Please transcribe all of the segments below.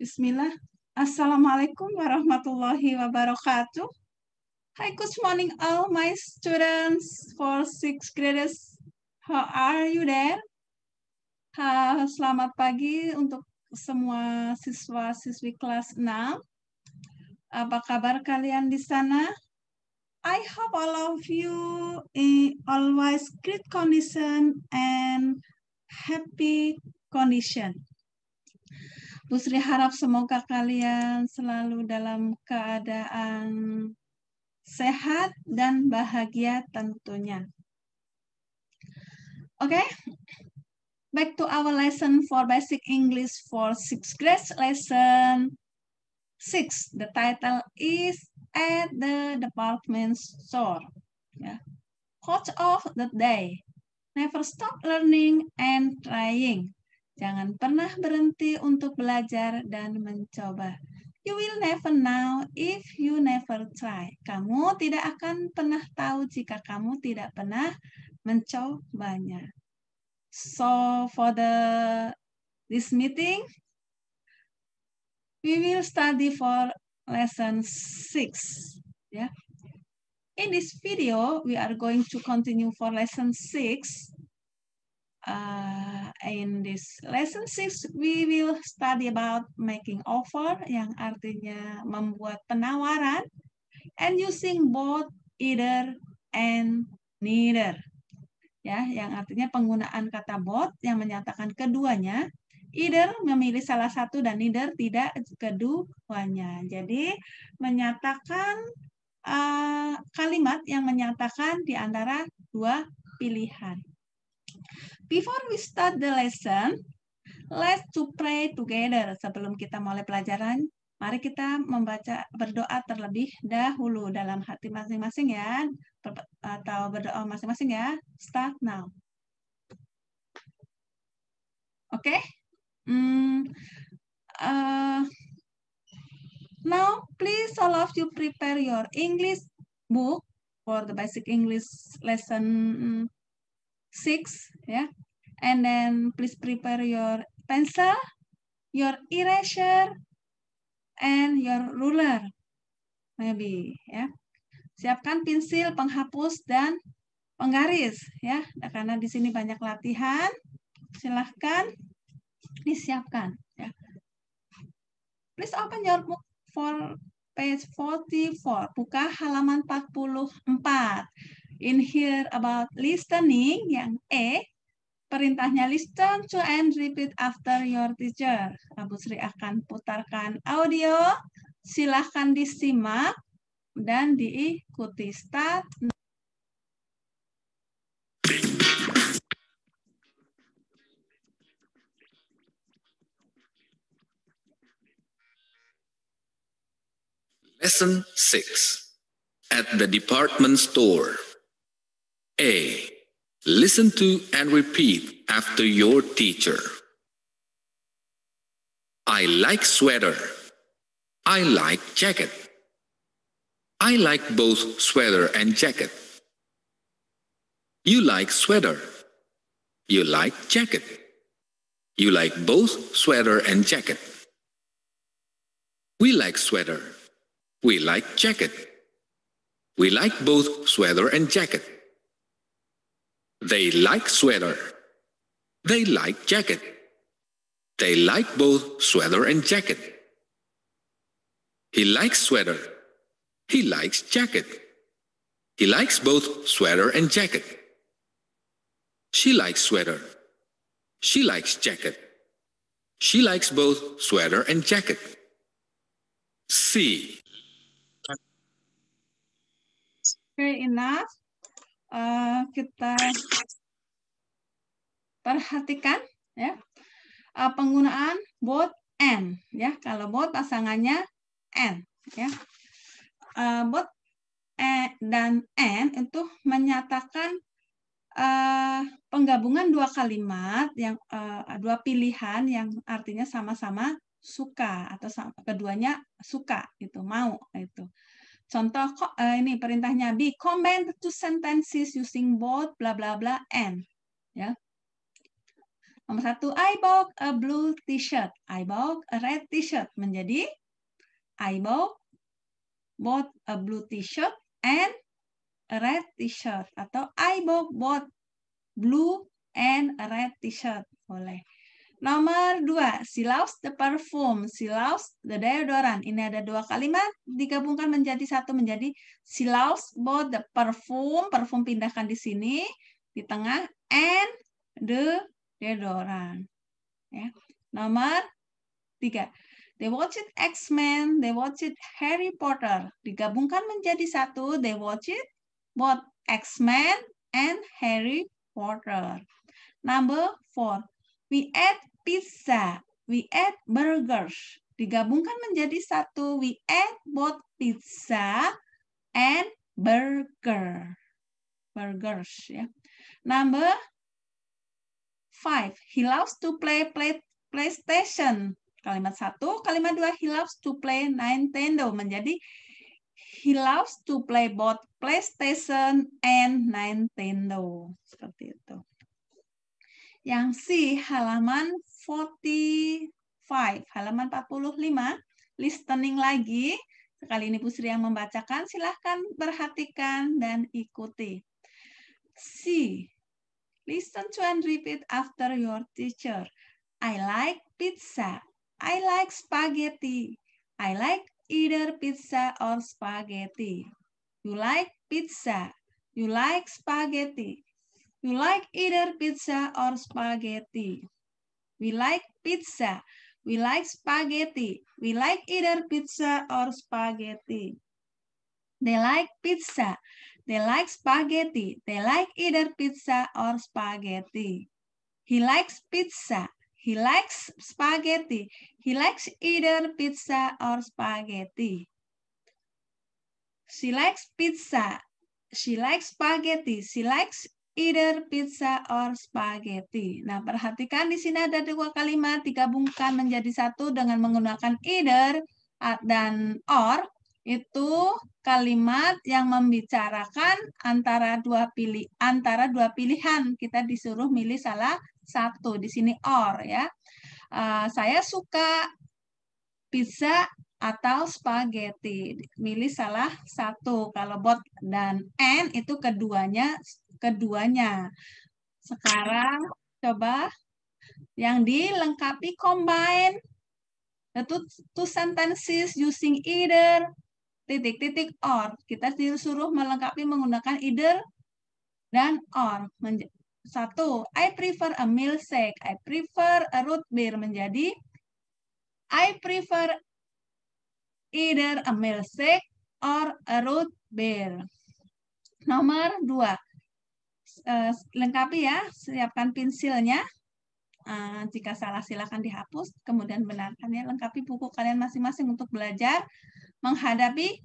Bismillah. Assalamualaikum warahmatullahi wabarakatuh. Hi, good morning all my students for sixth graders. How are you there? Ha, selamat pagi untuk semua siswa-siswi kelas 6. Apa kabar kalian di sana? I hope all of you in always great condition and happy condition. Pusri harap semoga kalian selalu dalam keadaan sehat dan bahagia tentunya. Oke, okay? back to our lesson for basic English for sixth grade lesson six. The title is at the department store. Yeah. Ya. Coach of the day: Never stop learning and trying. Jangan pernah berhenti untuk belajar dan mencoba. You will never know if you never try. Kamu tidak akan pernah tahu jika kamu tidak pernah mencobanya. So for the this meeting, we will study for lesson six. Yeah. In this video, we are going to continue for lesson six uh, in this lesson six, we will study about making offer yang artinya membuat penawaran and using both either and neither ya yang artinya penggunaan kata both yang menyatakan keduanya either memilih salah satu dan neither tidak keduanya jadi menyatakan uh, kalimat yang menyatakan di antara dua pilihan Before we start the lesson, let's to pray together. Sebelum kita mulai pelajaran, mari kita membaca berdoa terlebih dahulu dalam hati masing-masing ya, atau berdoa masing-masing ya. Start now. Oke? Okay? Hmm, uh, now, please all of you prepare your English book for the basic English lesson six, ya. Yeah. And then please prepare your pencil, your eraser, and your ruler. Maybe ya. Siapkan pensil, penghapus dan penggaris ya. Nah, karena di sini banyak latihan, silahkan disiapkan ya. Please open your book for page 44. Buka halaman 44. In here about listening yang E, Perintahnya listen to and repeat after your teacher. Abu Sri akan putarkan audio. Silahkan disimak dan diikuti. Start. Lesson 6 At the Department Store A Listen to and repeat after your teacher. I like sweater. I like jacket. I like both sweater and jacket. You like sweater. You like jacket. You like both sweater and jacket. We like sweater. We like jacket. We like both sweater and jacket. They like sweater. They like jacket. They like both sweater and jacket. He likes sweater. He likes jacket. He likes both sweater and jacket. She likes sweater. She likes jacket. She likes both sweater and jacket. C. Okay, enough. Eh, kita perhatikan ya uh, penggunaan both and ya kalau both pasangannya and ya uh, eh, both and, e dan and itu menyatakan uh, penggabungan dua kalimat yang uh, dua pilihan yang artinya sama-sama suka atau sama, keduanya suka itu mau itu Contoh eh, ini perintahnya be comment to sentences using both bla bla bla and. Ya. Nomor satu, I bought a blue t-shirt. I bought a red t-shirt. Menjadi I bought, bought a blue t-shirt and a red t-shirt. Atau I bought, bought blue and a red t-shirt. Boleh. Nomor dua, she loves the perfume, she loves the deodorant. Ini ada dua kalimat digabungkan menjadi satu menjadi she loves both the perfume, perfume pindahkan di sini di tengah and the deodorant. Ya. Nomor tiga, They watch it X-Men, they watch it Harry Potter. Digabungkan menjadi satu, they watch it both X-Men and Harry Potter. Number four, we add pizza. We ate burgers. Digabungkan menjadi satu. We ate both pizza and burger. Burgers ya. Number five. He loves to play, play PlayStation. Kalimat satu, kalimat dua, he loves to play Nintendo menjadi he loves to play both PlayStation and Nintendo. Seperti itu. Yang C halaman 45, halaman 45, listening lagi. Sekali ini Bu yang membacakan, silahkan perhatikan dan ikuti. C. Listen to and repeat after your teacher. I like pizza. I like spaghetti. I like either pizza or spaghetti. You like pizza. You like spaghetti. We like either pizza or spaghetti. We like pizza. We like spaghetti. We like either pizza or spaghetti. They like pizza. They like spaghetti. They like either pizza or spaghetti. He likes pizza. He likes spaghetti. He likes either pizza or spaghetti. She likes pizza. She likes spaghetti. She likes either pizza or spaghetti. Nah, perhatikan di sini ada dua kalimat digabungkan menjadi satu dengan menggunakan either dan or. Itu kalimat yang membicarakan antara dua pilih antara dua pilihan. Kita disuruh milih salah satu. Di sini or ya. Uh, saya suka pizza atau spaghetti. Milih salah satu. Kalau bot dan and itu keduanya keduanya. Sekarang coba yang dilengkapi combine the two, two sentences using either titik-titik or. Kita disuruh melengkapi menggunakan either dan or. Satu, I prefer a milkshake. I prefer a root beer. Menjadi I prefer either a milkshake or a root beer. Nomor dua, Eh, lengkapi ya, siapkan pensilnya. Uh, jika salah silakan dihapus, kemudian benarkan ya Lengkapi buku kalian masing-masing untuk belajar menghadapi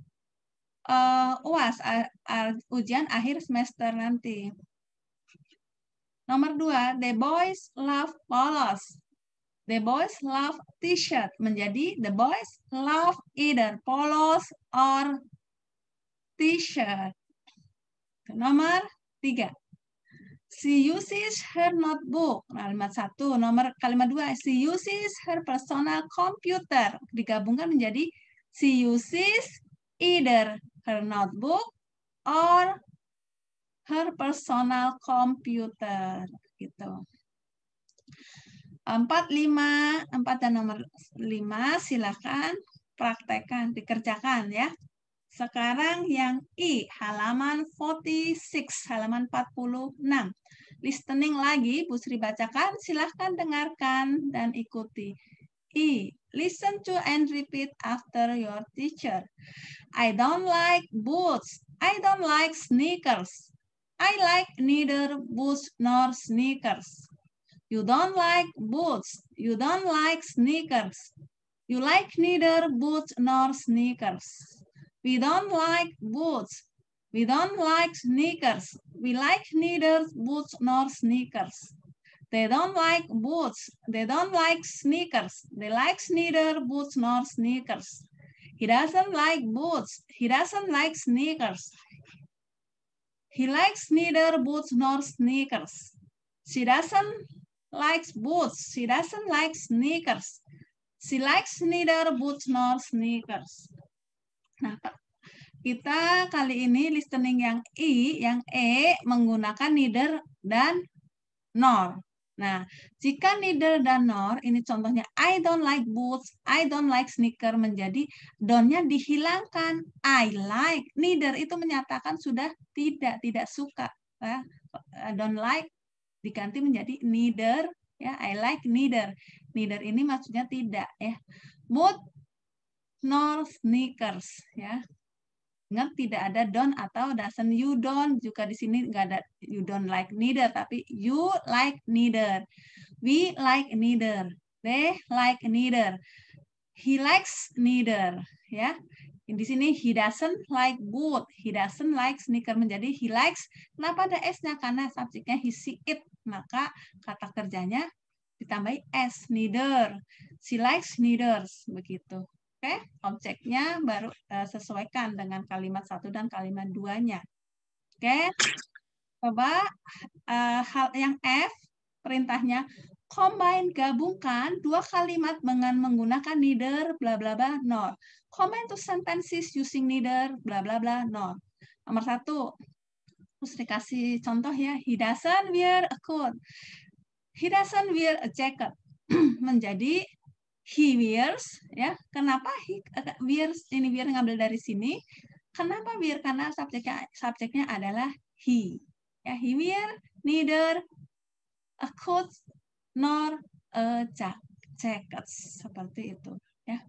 uh, eh, UAS uh, ujian akhir semester nanti. Nomor dua, the boys love polos. The boys love t-shirt menjadi the boys love either polos or t-shirt. Nomor tiga, She uses her notebook. Kalimat satu, nomor kalimat dua, she uses her personal computer. Digabungkan menjadi she uses either her notebook or her personal computer. Gitu. Empat, lima, empat dan nomor lima, silakan praktekkan, dikerjakan ya. Sekarang yang I, halaman 46, halaman 46. Listening lagi, Bu Sri bacakan, silahkan dengarkan dan ikuti. I, listen to and repeat after your teacher. I don't like boots. I don't like sneakers. I like neither boots nor sneakers. You don't like boots. You don't like sneakers. You like neither boots nor sneakers. We don't like boots. We don't like sneakers. We like neither boots nor sneakers. They don't like boots. They don't like sneakers. They like neither boots nor sneakers. He doesn't like boots. He doesn't like sneakers. He likes neither boots nor sneakers. She doesn't like boots. She doesn't like sneakers. She likes neither boots nor sneakers. Nah, kita kali ini listening yang I, yang E menggunakan neither dan nor. Nah, jika neither dan nor, ini contohnya I don't like boots, I don't like sneaker menjadi donnya dihilangkan. I like, neither itu menyatakan sudah tidak, tidak suka. Ya. Don't like diganti menjadi neither, ya I like neither. Neither ini maksudnya tidak ya. Mood no sneakers ya. Ingat tidak ada don atau doesn't you don't juga di sini nggak ada you don't like neither tapi you like neither. We like neither. They like neither. He likes neither ya. Di sini he doesn't like boot, he doesn't like sneaker menjadi he likes. Kenapa ada s-nya? Karena subjeknya he see it, maka kata kerjanya ditambahi s neither. She likes neither begitu. Oke, okay? objeknya baru uh, sesuaikan dengan kalimat satu dan kalimat duanya. Oke, okay? coba uh, hal yang F perintahnya combine gabungkan dua kalimat dengan menggunakan neither bla bla bla nor. Combine two sentences using neither bla bla bla nor. Nomor satu, terus dikasih contoh ya, he doesn't wear a coat. He doesn't wear a jacket. Menjadi he wears ya kenapa he wears ini wear ngambil dari sini kenapa wear karena subjeknya subjeknya adalah he ya he wear neither a coat nor a jacket seperti itu ya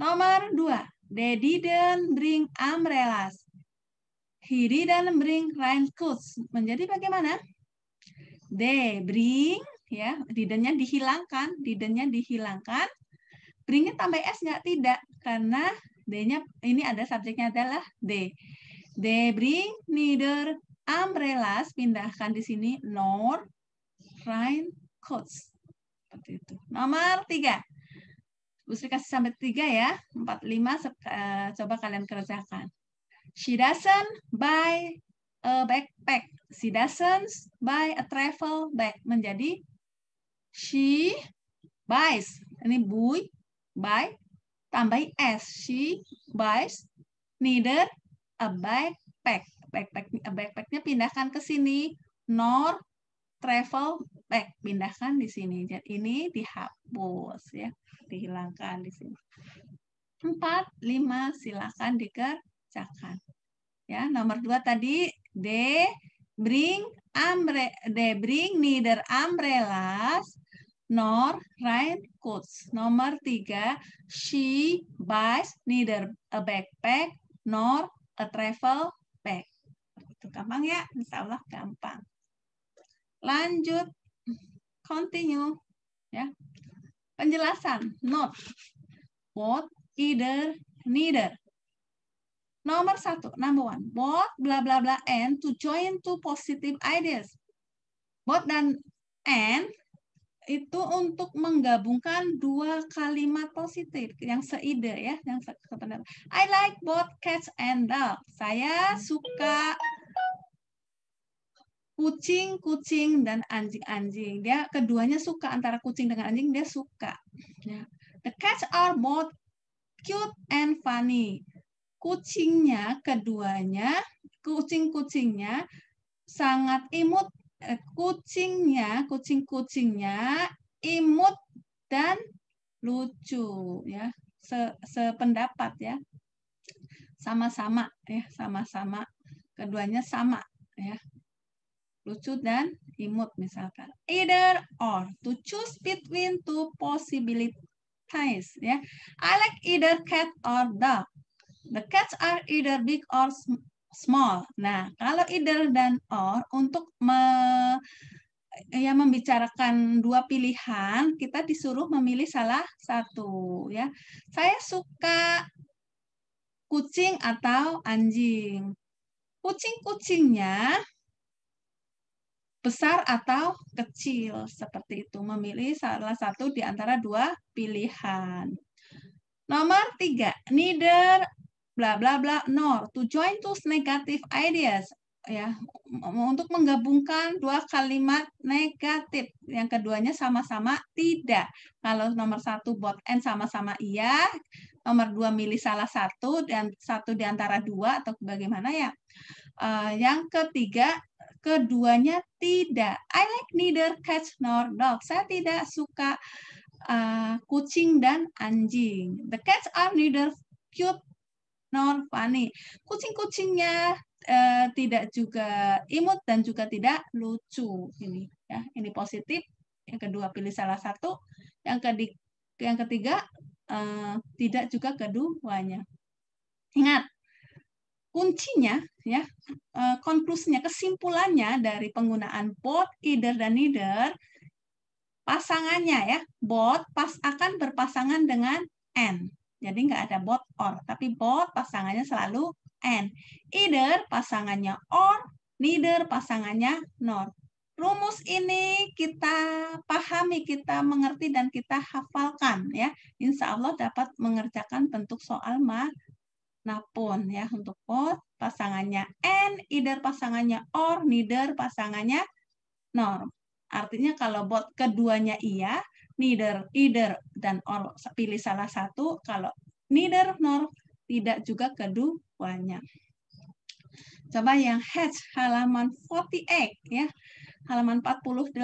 nomor dua they didn't bring umbrellas he didn't bring raincoats menjadi bagaimana they bring ya didennya dihilangkan didennya dihilangkan beringin tambah s nggak tidak karena d-nya ini ada subjeknya adalah d D bring neither umbrellas pindahkan di sini nor rain coats seperti itu nomor tiga Bu kasih sampai tiga ya empat lima eh, coba kalian kerjakan she doesn't buy a backpack she doesn't buy a travel bag menjadi she buys. Ini buy, buy, tambahin s. She buys neither a backpack. Backpack backpacknya pindahkan ke sini. Nor travel bag pindahkan di sini. Jadi ini dihapus ya, dihilangkan di sini. Empat, lima, silakan dikerjakan. Ya, nomor dua tadi They bring umbre, they bring neither umbrellas nor rain coats. Nomor tiga, she buys neither a backpack nor a travel bag. Itu gampang ya? Insya Allah gampang. Lanjut, continue. Ya. Penjelasan, not, What, either, neither. Nomor satu, number one. Both, bla bla bla, and to join two positive ideas. Both dan and itu untuk menggabungkan dua kalimat positif yang seide ya, yang sependapat. I like both cats and dog. Saya suka kucing, kucing dan anjing-anjing. Dia keduanya suka antara kucing dengan anjing dia suka. Ya. The cats are both cute and funny. Kucingnya keduanya, kucing-kucingnya sangat imut Eh, kucingnya, kucing-kucingnya imut dan lucu ya. Se sependapat ya. Sama-sama ya, sama-sama. Keduanya sama ya. Lucu dan imut misalkan. Either or to choose between two possibilities ya. I like either cat or dog. The cats are either big or small small. Nah, kalau either dan or untuk me, ya membicarakan dua pilihan, kita disuruh memilih salah satu ya. Saya suka kucing atau anjing. Kucing-kucingnya besar atau kecil seperti itu memilih salah satu di antara dua pilihan. Nomor tiga, neither bla bla bla nor to join two negative ideas ya untuk menggabungkan dua kalimat negatif yang keduanya sama-sama tidak kalau nomor satu both n sama-sama iya nomor dua milih salah satu dan satu di antara dua atau bagaimana ya uh, yang ketiga keduanya tidak I like neither cat nor dog saya tidak suka uh, kucing dan anjing the cats are neither cute non funny. Kucing-kucingnya eh, tidak juga imut dan juga tidak lucu ini ya. Ini positif. Yang kedua pilih salah satu. Yang ketiga yang ketiga eh, tidak juga keduanya. Ingat kuncinya ya eh, konklusinya kesimpulannya dari penggunaan both either dan neither pasangannya ya. Both pas akan berpasangan dengan and. Jadi nggak ada both or, tapi both pasangannya selalu and. Either pasangannya or, neither pasangannya nor. Rumus ini kita pahami, kita mengerti, dan kita hafalkan. ya. Insya Allah dapat mengerjakan bentuk soal manapun. ya Untuk both, pasangannya n, either pasangannya or, neither pasangannya nor. Artinya kalau bot keduanya iya, neither, either, dan or Pilih salah satu, kalau neither nor tidak juga keduanya. Coba yang hatch halaman 48 ya. Halaman 48,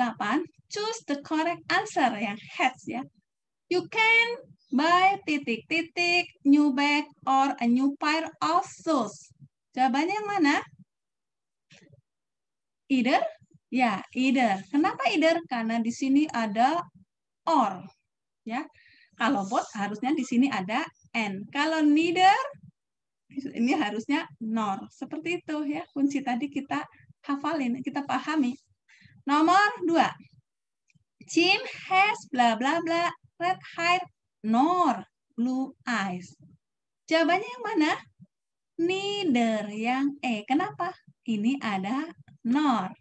choose the correct answer yang hatch, ya. You can buy titik titik new bag or a new pair of shoes. Jawabannya yang mana? Either? Ya, either. Kenapa either? Karena di sini ada or ya. Kalau bot harusnya di sini ada n. Kalau neither ini harusnya nor. Seperti itu ya. Kunci tadi kita hafalin, kita pahami. Nomor dua. Jim has bla bla bla red hair nor blue eyes. Jawabannya yang mana? Neither yang E. Kenapa? Ini ada nor.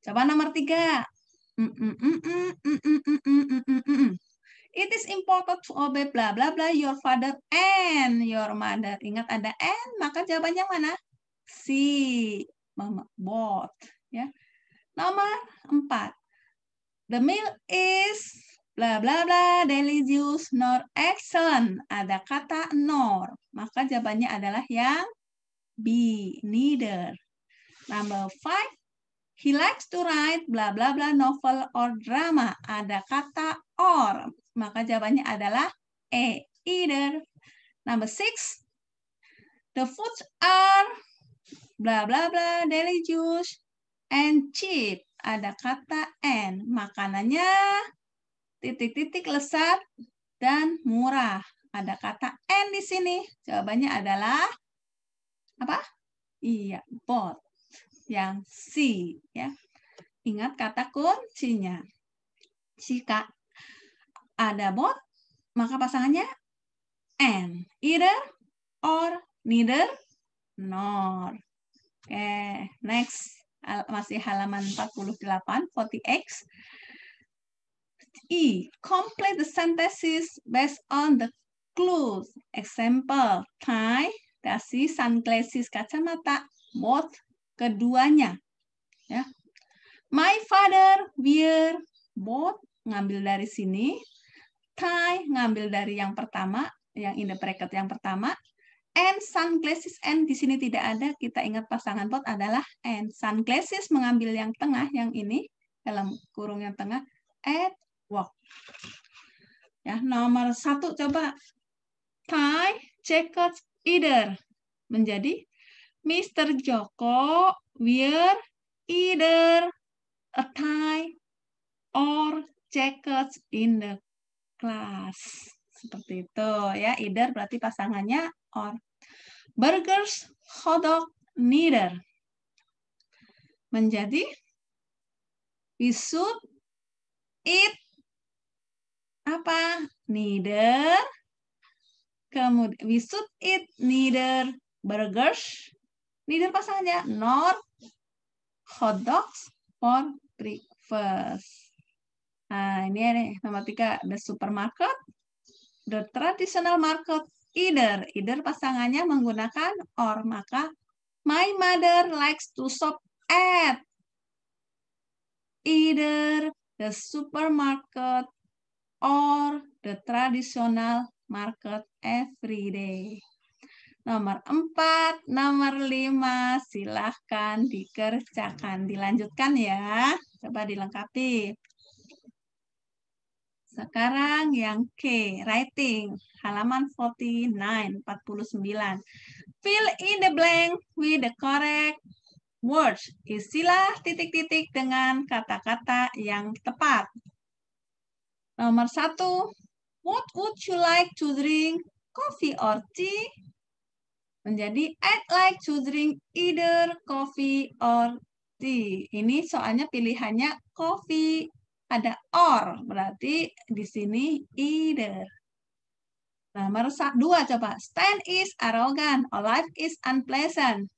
Coba nomor tiga. It is important to obey bla bla bla your father and your mother. Ingat ada and, maka jawabannya mana? C. Mama both. Ya. Nomor empat. The meal is bla bla bla delicious nor excellent. Ada kata nor, maka jawabannya adalah yang B, neither. Number five, He likes to write bla bla bla novel or drama. Ada kata or, maka jawabannya adalah E, either. Number six, the foods are bla bla bla daily and cheap. Ada kata and, makanannya titik-titik lesat dan murah. Ada kata and di sini. Jawabannya adalah apa? Iya, both yang C ya. Ingat kata kuncinya. Jika ada both, maka pasangannya and. Either or neither nor. Oke, okay, next masih halaman 48 40x. E. Complete the sentences based on the clues. Example, tie, dasi, sunglasses, kacamata, both, keduanya. Ya. My father wear both ngambil dari sini. Tie ngambil dari yang pertama, yang in the bracket yang pertama. And sunglasses and di sini tidak ada. Kita ingat pasangan both adalah and sunglasses mengambil yang tengah yang ini dalam kurung yang tengah at walk Ya, nomor satu coba tie jacket either menjadi Mr. Joko wear either a tie or jackets in the class. Seperti itu ya. Either berarti pasangannya or. Burgers, hotdog, neither. Menjadi we should eat apa? Neither. Kemudian we should eat neither burgers Leader pasangannya nor hot dogs for breakfast. Nah, ini nih nomor tiga the supermarket, the traditional market, either either pasangannya menggunakan or maka my mother likes to shop at either the supermarket or the traditional market every day nomor 4, nomor 5. Silahkan dikerjakan. Dilanjutkan ya. Coba dilengkapi. Sekarang yang K, writing. Halaman 49, 49. Fill in the blank with the correct words. Isilah titik-titik dengan kata-kata yang tepat. Nomor 1. What would you like to drink? Coffee or tea? menjadi I'd like to drink either coffee or tea. Ini soalnya pilihannya coffee, ada or, berarti di sini either. Nomor nah, dua coba. stand is arrogant or life is unpleasant.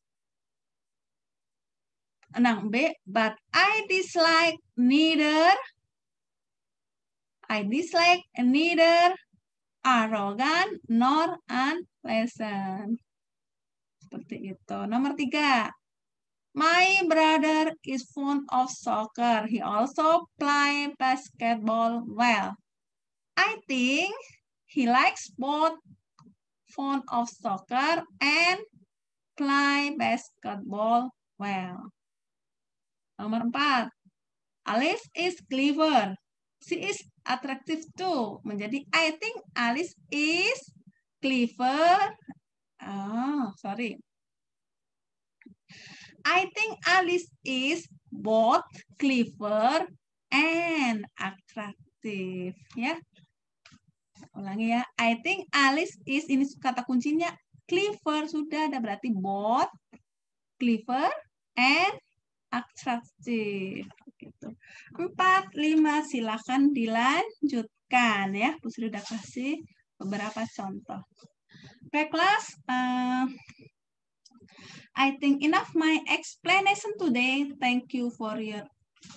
Enang b but I dislike neither I dislike neither arrogant nor unpleasant. Seperti itu. Nomor tiga. My brother is fond of soccer. He also play basketball well. I think he likes both fond of soccer and play basketball well. Nomor empat. Alice is clever. She is attractive too. Menjadi I think Alice is clever Oh, sorry. I think Alice is both clever and attractive. Ya. Ulangi ya. I think Alice is, ini kata kuncinya clever. Sudah ada berarti both clever and attractive. Gitu. Empat, lima. Silakan dilanjutkan ya. Bu sudah kasih beberapa contoh. Baik class, uh, I think enough my explanation today. Thank you for your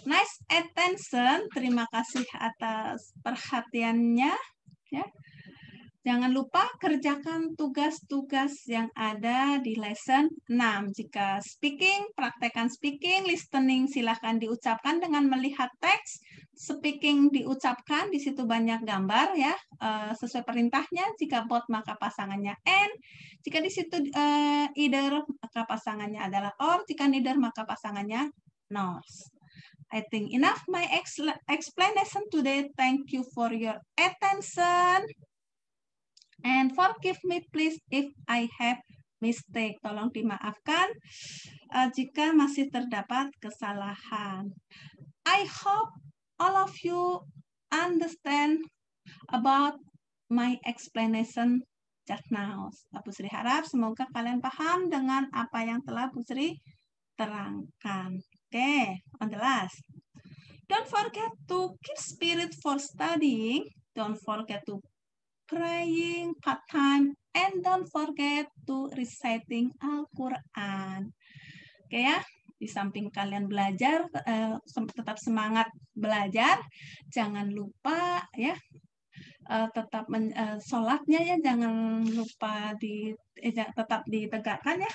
nice attention. Terima kasih atas perhatiannya. Ya. Yeah. Jangan lupa kerjakan tugas-tugas yang ada di lesson 6. Jika speaking, praktekan speaking, listening silahkan diucapkan dengan melihat teks. Speaking diucapkan, di situ banyak gambar ya, eh, sesuai perintahnya. Jika bot maka pasangannya n. Jika di situ uh, either maka pasangannya adalah or. Jika neither maka pasangannya nors. I think enough my explanation today. Thank you for your attention. And forgive me please if I have mistake. Tolong dimaafkan uh, jika masih terdapat kesalahan. I hope all of you understand about my explanation just now. Bu Sri harap semoga kalian paham dengan apa yang telah Bu Sri terangkan. Oke, okay, on the last. Don't forget to keep spirit for studying. Don't forget to praying part time, and don't forget to reciting Al-Quran. Oke ya, di samping kalian belajar, eh, tetap semangat belajar, jangan lupa ya eh, tetap men, eh, sholatnya ya jangan lupa di tetap ditegakkan ya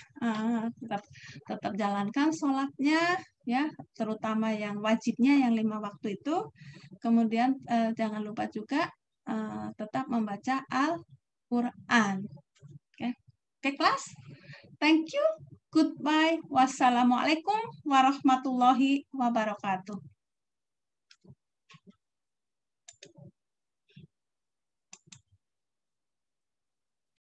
tetap tetap jalankan sholatnya ya terutama yang wajibnya yang lima waktu itu kemudian jangan lupa juga Eh, tetap membaca Al-Quran. Oke, okay. okay, kelas. Thank you. Goodbye. Wassalamualaikum warahmatullahi wabarakatuh.